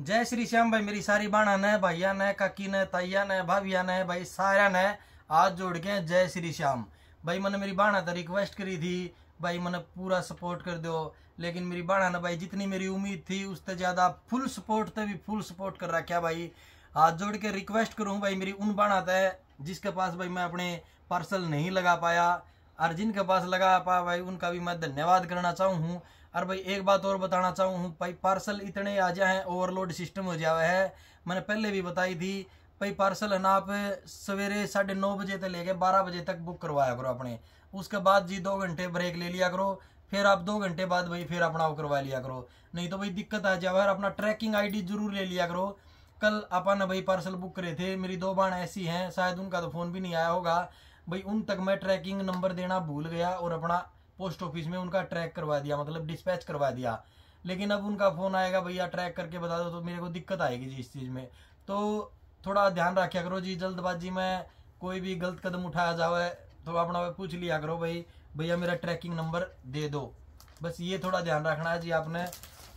जय श्री श्याम भाई मेरी सारी बाणा ने भाइया ने काकी ने ताइया ने भाभी ने भाई सारा ने हाथ जोड़ के जय श्री श्याम भाई मैंने मेरी बाणा तो रिक्वेस्ट करी थी भाई मैंने पूरा सपोर्ट कर दो लेकिन मेरी बाणा ने भाई जितनी मेरी उम्मीद थी उससे ज़्यादा फुल सपोर्ट थे भी फुल सपोर्ट कर रखा भाई हाथ जोड़ के रिक्वेस्ट करूँ भाई मेरी उन बाणा तय जिसके पास भाई मैं अपने पार्सल नहीं लगा पाया और जिनके पास लगा पाया भाई उनका भी मैं धन्यवाद करना चाहूँ अरे भाई एक बात और बताना चाहूँ भाई पार्सल इतने आ जाए ओवरलोड सिस्टम हो जाए है मैंने पहले भी बताई थी भाई पार्सल है ना आप सवेरे साढ़े नौ बजे तक लेके बारह बजे तक बुक करवाया करो अपने उसके बाद जी दो घंटे ब्रेक ले लिया करो फिर आप दो घंटे बाद भाई फिर अपना वो करवा लिया करो नहीं तो भाई दिक्कत आ जाए और अपना ट्रैकिंग आई जरूर ले लिया करो कल अपन भाई पार्सल बुक करे थे मेरी दो बाण ऐसी हैं शायद उनका तो फ़ोन भी नहीं आया होगा भाई उन तक मैं ट्रैकिंग नंबर देना भूल गया और अपना पोस्ट ऑफिस में उनका ट्रैक करवा दिया मतलब डिस्पैच करवा दिया लेकिन अब उनका फ़ोन आएगा भैया ट्रैक करके बता दो तो मेरे को दिक्कत आएगी जी इस चीज़ में तो थोड़ा ध्यान रखा करो जी जल्दबाजी में कोई भी गलत कदम उठाया जाए तो अपना पूछ लिया करो भाई भैया मेरा ट्रैकिंग नंबर दे दो बस ये थोड़ा ध्यान रखना है जी आपने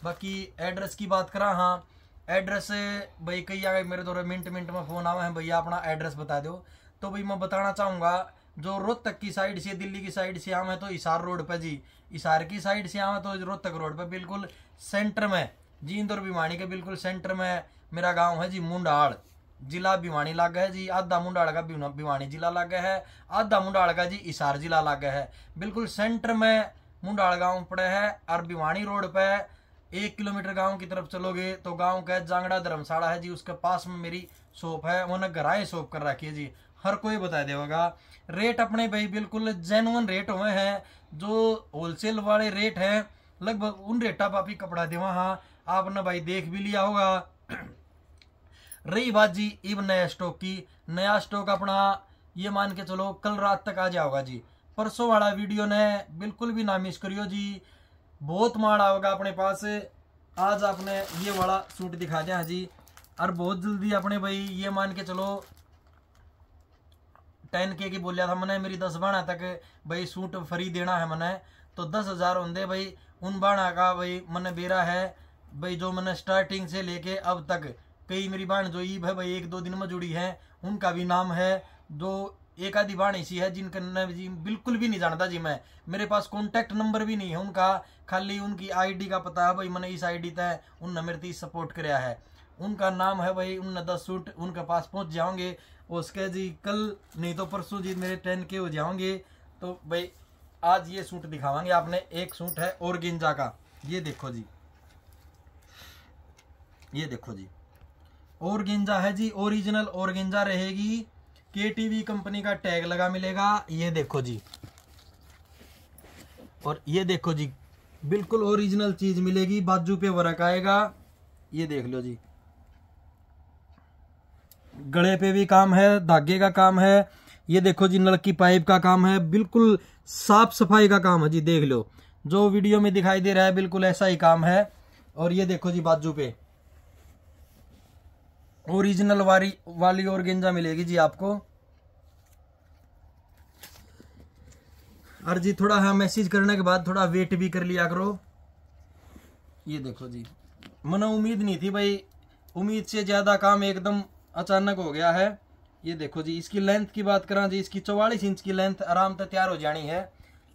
बाकी एड्रेस की बात करा हाँ एड्रेस भाई कही आ गए मेरे द्वारा तो मिनट मिनट में फ़ोन आवा है भैया अपना एड्रेस बता दो तो भाई मैं बताना चाहूँगा जो रोहतक की साइड से दिल्ली की साइड से आवे तो इसार रोड पर जी इसार की साइड से आवे है तो रोहतक रोड पर बिल्कुल सेंटर में जी इंदौर भिवाणी के बिल्कुल सेंटर में मेरा गांव है जी मुंडाड़ जिला भिवाणी लाग है जी आधा मुंडाड़ का भिवाणी जिला लाग है आधा मुंडाड़ का जी इसार जिला लाग है बिल्कुल सेंटर में मुंडाड़ गांव पड़े है और भिवाणी रोड पे एक किलोमीटर गांव की तरफ चलोगे तो गांव का जांगड़ा धर्मशाला है जी उसके पास में मेरी शॉप है उन्होंने घराए शॉप कर रखी है जी हर कोई बता देगा रेट अपने भाई बिल्कुल जेनुअन रेट हुए हैं जो होलसेल वाले रेट हैं लगभग उन रेटा पर आप ही कपड़ा देवा हाँ आपने भाई देख भी लिया होगा रही बात जी इब नया स्टॉक की नया स्टॉक अपना ये मान के चलो कल रात तक आ जाओगा जी परसों वाला वीडियो ने बिल्कुल भी ना मिस करियो जी बहुत माड़ा आओगा अपने पास आज आपने ये वाला सूट दिखा दिया जी और बहुत जल्दी अपने भाई ये मान के चलो टेन के की बोलिया था मैंने मेरी दस बाणा तक भाई सूट फ्री देना है मैंने तो दस हज़ार होंगे भाई उन बाणा का भाई मैंने बेरा है भाई जो मैंने स्टार्टिंग से लेके अब तक कई मेरी बाण जो ईब है भाई एक दो दिन में जुड़ी है उनका भी नाम है जो एक आधी बाण ऐसी है जिनका जी बिल्कुल भी नहीं जानता जी मैं मेरे पास कॉन्टैक्ट नंबर भी नहीं है उनका खाली उनकी आई का पता है भाई मैंने इस आई डी तय उनने मेरे तीस सपोर्ट कराया है उनका नाम है भाई उनने दस सूट उनके पास पहुंच जाओगे उसके जी कल नहीं तो परसों जी मेरे टेन के हो जाओगे तो भाई आज ये सूट दिखावांगे आपने एक सूट है और गिंजा का ये देखो जी ये देखो जी और गिंजा है जी ओरिजिनल और गिंजा रहेगी के कंपनी का टैग लगा मिलेगा ये देखो जी और ये देखो जी बिल्कुल ओरिजिनल चीज मिलेगी बाजू पे वर्क आएगा ये देख लो जी गले पे भी काम है धागे का काम है ये देखो जी नल की पाइप का काम है बिल्कुल साफ सफाई का काम है जी देख लो जो वीडियो में दिखाई दे रहा है बिल्कुल ऐसा ही काम है और ये देखो जी बाजू पे ओरिजिनल वाली वाली और गेंजा मिलेगी जी आपको और जी थोड़ा हाँ मैसेज करने के बाद थोड़ा वेट भी कर लिया करो ये देखो जी मना उम्मीद नहीं थी भाई उम्मीद से ज़्यादा काम एकदम अचानक हो गया है ये देखो जी इसकी लेंथ की बात करा जी इसकी चौवालीस इंच की लेंथ आराम से तैयार हो जानी है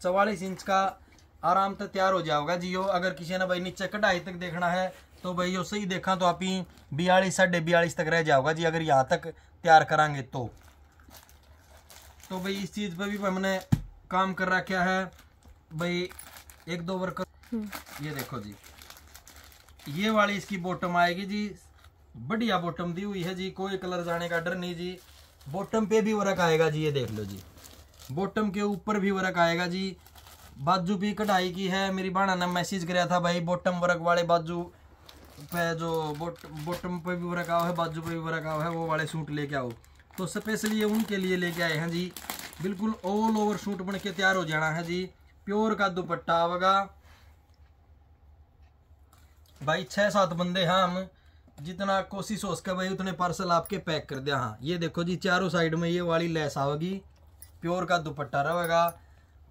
चौवालीस इंच का आराम से तैयार हो जाओगा जी यो अगर किसी ने भाई नीचे कढ़ाई तक देखना है तो भाई यो सही देखा तो आप ही बयालीस साढ़े बयालीस तक रह जाओगा जी अगर यहाँ तक तैयार करांगे तो तो भाई इस चीज़ पर भी हमने काम कर रखा है भाई एक दो वर्कर हम्म। ये देखो जी ये वाली इसकी बॉटम आएगी जी बढ़िया बॉटम दी हुई है जी कोई कलर जाने का डर नहीं जी बॉटम पे भी वर्क आएगा जी ये देख लो जी बॉटम के ऊपर भी वर्क आएगा जी बाजू भी कढ़ाई की है मेरी भाणा ने मैसेज कराया था भाई बॉटम वर्क वाले बाजू पे जो बॉटम पे भी वर्क आओ है बाजू पे भी वर्क आओ है वो वाले सूट लेके आओ तो स्पेशली ये उनके लिए लेके आए हैं जी बिल्कुल ऑल ओवर सूट बन के तैयार हो जाना है जी प्योर का दुपट्टा आवेगा भाई छः सात बंदे हैं हम जितना कोशिश हो सके भाई उतने पार्सल आपके पैक कर दिया हाँ ये देखो जी चारों साइड में ये वाली लेस आवेगी प्योर का दुपट्टा रहेगा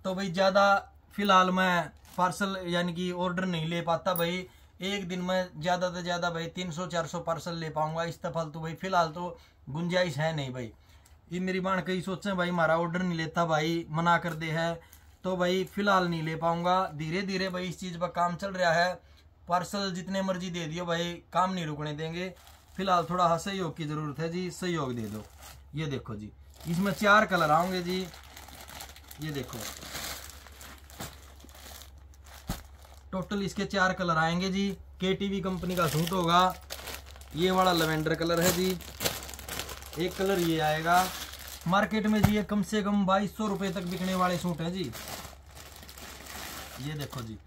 तो भाई ज़्यादा फिलहाल मैं पार्सल यानी कि ऑर्डर नहीं ले पाता भाई एक दिन में ज़्यादा से ज़्यादा भाई तीन सौ चार सौ पार्सल ले पाऊंगा इस तफल तो भाई फिलहाल तो गुंजाइश है नहीं भाई ये मेरी बाण सोचते हैं भाई हमारा ऑर्डर नहीं लेता भाई मना कर दे है तो भाई फिलहाल नहीं ले पाऊंगा धीरे धीरे भाई इस चीज़ पर काम चल रहा है पार्सल जितने मर्जी दे दियो भाई काम नहीं रुकने देंगे फिलहाल थोड़ा हाँ सहयोग की ज़रूरत है जी सहयोग दे दो ये देखो जी इसमें चार कलर आओगे जी ये देखो टोटल इसके चार कलर आएंगे जी के कंपनी का सूट होगा ये वाला लेवेंडर कलर है जी एक कलर ये आएगा मार्केट में जी ये कम से कम बाईस सौ रुपये तक बिकने वाले सूट हैं जी ये देखो जी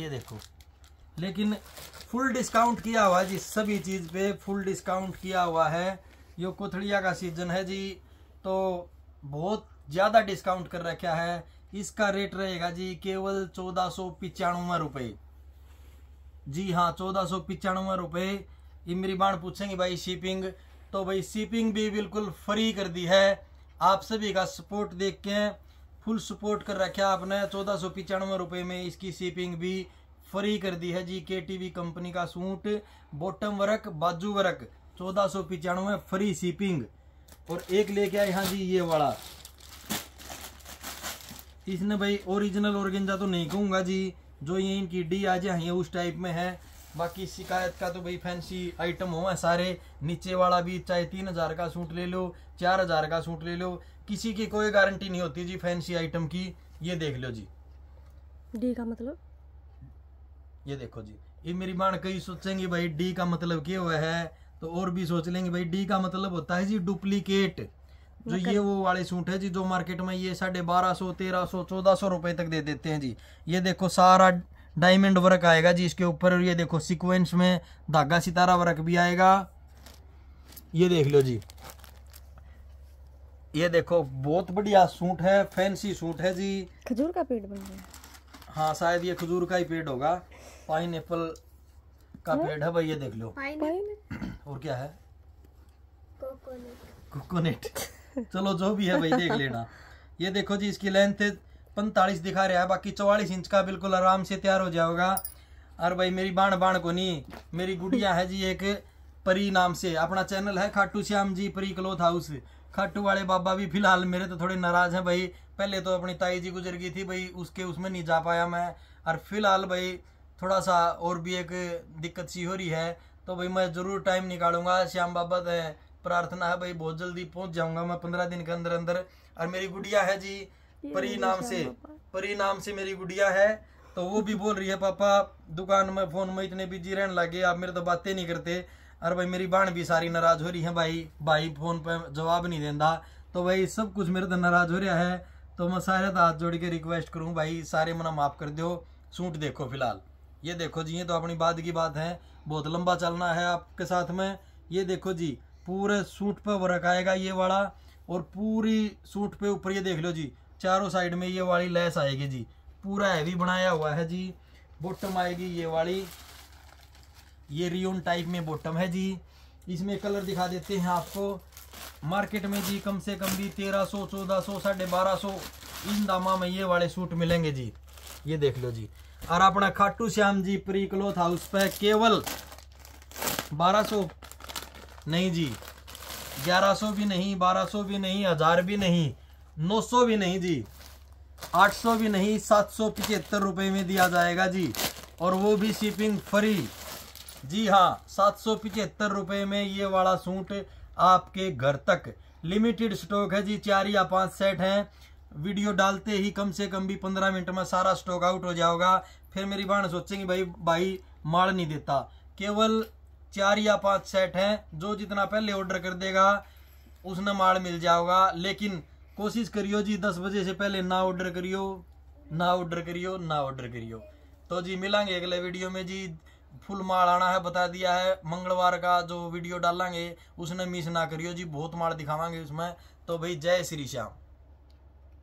ये देखो लेकिन फुल डिस्काउंट किया हुआ है जी सभी चीज़ पे फुल डिस्काउंट किया हुआ है ये कोथड़िया का सीजन है जी तो बहुत ज़्यादा डिस्काउंट कर रखा है इसका रेट रहेगा जी केवल चौदह सौ पिचानवे रुपये जी हाँ चौदह सौ पिचानवे रुपये इमरी बाण पूछेंगे भाई शिपिंग तो भाई शिपिंग भी बिल्कुल फ्री कर दी है आप सभी का सपोर्ट देख के फुल सपोर्ट कर रखा आपने चौदह सौ पिचानवे रुपये में इसकी शिपिंग भी फ्री कर दी है जी के टीवी कंपनी का सूट बॉटम वर्क बाजू वर्क चौदह सौ पिचानवे फ्री शिपिंग और एक लेके आए हाँ जी ये वाला इसने भाई ओरिजिनल ओरगेंजा तो नहीं कहूंगा जी जो ये इनकी डी आज है उस टाइप में है बाकी शिकायत का तो भाई फैंसी आइटम हो सारे नीचे वाला भी चाहे तीन हजार का सूट ले लो चार हजार का सूट ले लो किसी की कोई गारंटी नहीं होती जी फैंसी आइटम की ये देख लो जी डी का मतलब ये देखो जी ये मेरी बाण कई सोचेंगे भाई डी का मतलब क्या हुआ है तो और भी सोच लेंगे भाई डी का मतलब होता है जी डुप्लीकेट जो ये वो वाले सूट है जी जो मार्केट में ये साढ़े बारह सौ तेरह सौ चौदह सौ रुपए तक दे देते हैं जी ये देखो सारा डायमंड वर्क आएगा जी इसके ऊपर ये देखो सीक्वेंस में धागा सितारा वर्क भी आएगा ये देख लो जी ये देखो बहुत बढ़िया सूट है फैंसी सूट है जी खजूर का पेड़ बन गया हाँ शायद ये खजूर का ही पेड़ होगा पाइन एप्पल का हम्म? पेड़ है भाई ये देख लो और क्या है कोकोनट चलो जो भी है भाई देख लेना ये देखो जी इसकी लेंथ पैंतालीस दिखा रहा है बाकी चौवालीस इंच का बिल्कुल आराम से तैयार हो जाएगा और भाई मेरी बाण बाण को नहीं मेरी गुड़िया है जी एक परी नाम से अपना चैनल है खाटू श्याम जी परी क्लोथ हाउस खाटू वाले बाबा भी फिलहाल मेरे तो थोड़े नाराज हैं भाई पहले तो अपनी ताई जी गुजर गई थी भाई उसके उसमें नहीं जा पाया मैं और फिलहाल भाई थोड़ा सा और भी एक दिक्कत सी हो रही है तो भाई मैं ज़रूर टाइम निकालूंगा श्याम बाबा से प्रार्थना है भाई बहुत जल्दी पहुंच जाऊंगा मैं पंद्रह दिन के अंदर अंदर और मेरी गुड़िया है जी परी नाम से परी नाम से मेरी गुड़िया है तो वो भी बोल रही है पापा दुकान में फ़ोन में इतने बिजी रहने लगे आप मेरे तो बातें नहीं करते अरे भाई मेरी बाण भी सारी नाराज़ हो रही है भाई भाई फ़ोन पर जवाब नहीं देता तो भाई सब कुछ मेरे तो नाराज़ हो रहा है तो मैं सारे तो हाथ जोड़ के रिक्वेस्ट करूँ भाई सारे मना माफ़ कर दो सूट देखो फिलहाल ये देखो जी ये तो अपनी बाद की बात है बहुत लंबा चलना है आपके साथ में ये देखो जी पूरे सूट पे वर्क आएगा ये वाला और पूरी सूट पे ऊपर ये देख लो जी चारों साइड में ये वाली लेस आएगी जी पूरा हैवी बनाया हुआ है जी बॉटम आएगी ये वाली ये रियोन टाइप में बॉटम है जी इसमें कलर दिखा देते हैं आपको मार्केट में जी कम से कम भी तेरह सौ चौदह सौ साढ़े बारह सौ इन दामा में ये वाले सूट मिलेंगे जी ये देख लो जी और अपना Khatu Shyam ji pre cloth house पे केवल 1200 नहीं जी 1100 भी नहीं 1200 भी नहीं हजार भी नहीं 900 भी नहीं जी 800 भी नहीं सात सौ पिचहत्तर रुपये में दिया जाएगा जी और वो भी शिपिंग फ्री जी हाँ सात सौ पिचहत्तर रुपये में ये वाला सूट आपके घर तक लिमिटेड स्टॉक है जी चार या पांच सेट हैं वीडियो डालते ही कम से कम भी पंद्रह मिनट में सारा स्टॉक आउट हो जाओगा फिर मेरी बहन सोचेंगी भाई भाई माल नहीं देता केवल चार या पांच सेट हैं जो जितना पहले ऑर्डर कर देगा उसने माल मिल जाओगा लेकिन कोशिश करियो जी दस बजे से पहले ना ऑर्डर करियो ना ऑर्डर करियो ना ऑर्डर करियो तो जी मिलेंगे अगले वीडियो में जी फुल माल आना है बता दिया है मंगलवार का जो वीडियो डालेंगे उसने मिस ना करियो जी बहुत माल दिखावांगे उसमें तो भाई जय श्री श्याम